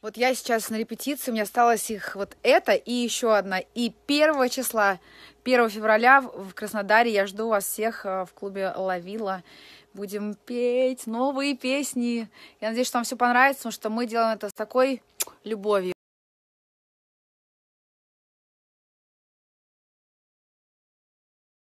Вот я сейчас на репетиции, у меня осталось их вот это и еще одна. И 1 числа, 1 февраля в Краснодаре я жду вас всех э, в клубе «Лавила». Будем петь новые песни. Я надеюсь, что вам все понравится, потому что мы делаем это с такой любовью.